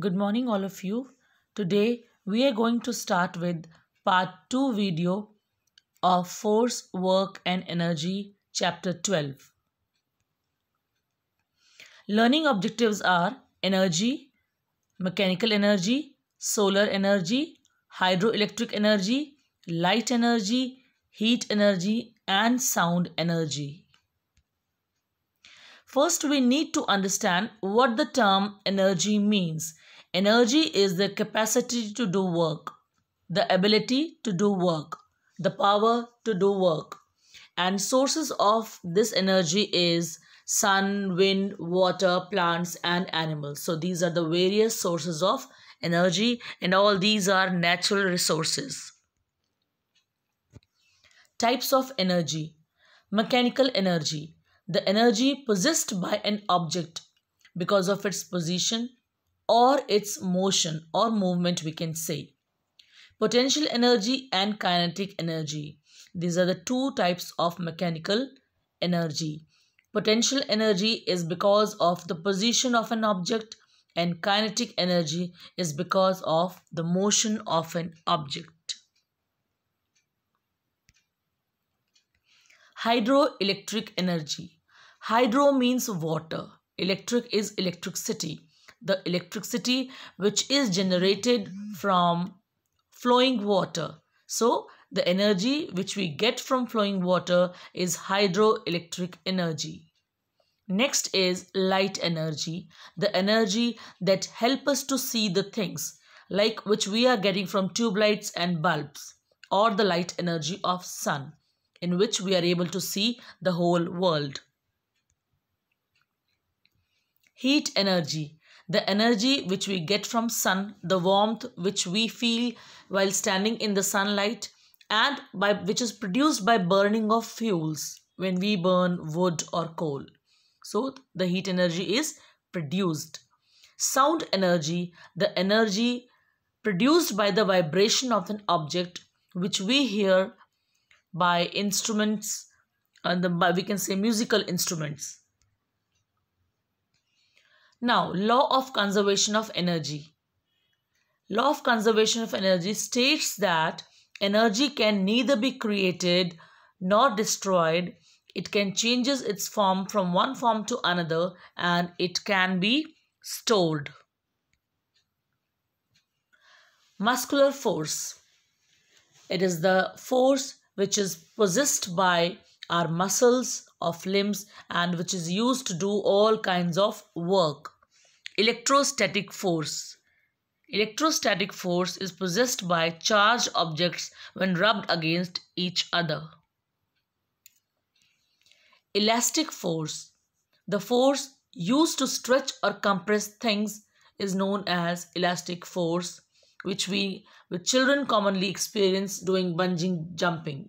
Good morning all of you. Today we are going to start with part 2 video of Force, Work and Energy chapter 12. Learning objectives are energy, mechanical energy, solar energy, hydroelectric energy, light energy, heat energy and sound energy. First we need to understand what the term energy means Energy is the capacity to do work, the ability to do work, the power to do work. And sources of this energy is sun, wind, water, plants and animals. So these are the various sources of energy and all these are natural resources. Types of energy. Mechanical energy. The energy possessed by an object because of its position, or its motion or movement we can say. Potential energy and kinetic energy. These are the two types of mechanical energy. Potential energy is because of the position of an object and kinetic energy is because of the motion of an object. Hydroelectric energy. Hydro means water. Electric is electricity the electricity which is generated from flowing water. So the energy which we get from flowing water is hydroelectric energy. Next is light energy, the energy that help us to see the things like which we are getting from tube lights and bulbs or the light energy of sun in which we are able to see the whole world. Heat energy, the energy which we get from sun, the warmth which we feel while standing in the sunlight and by which is produced by burning of fuels when we burn wood or coal. So the heat energy is produced. Sound energy, the energy produced by the vibration of an object which we hear by instruments and the, by, we can say musical instruments now, law of conservation of energy. Law of conservation of energy states that energy can neither be created nor destroyed. It can changes its form from one form to another and it can be stored. Muscular force. It is the force which is possessed by our muscles of limbs and which is used to do all kinds of work. Electrostatic force. Electrostatic force is possessed by charged objects when rubbed against each other. Elastic force. The force used to stretch or compress things is known as elastic force which we which children commonly experience doing bungee jumping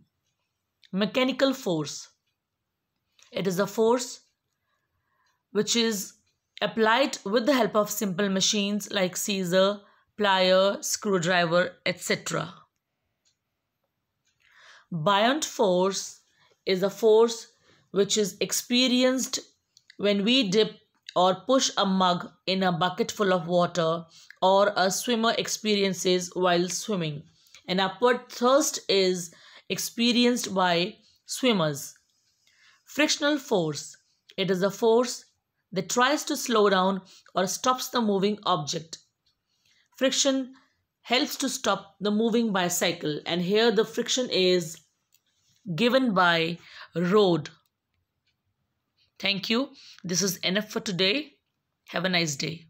mechanical force it is a force which is applied with the help of simple machines like scissor, plier, screwdriver, etc. Buoyant force is a force which is experienced when we dip or push a mug in a bucket full of water or a swimmer experiences while swimming. An upward thrust is experienced by swimmers. Frictional force. It is a force that tries to slow down or stops the moving object. Friction helps to stop the moving bicycle and here the friction is given by road. Thank you. This is enough for today. Have a nice day.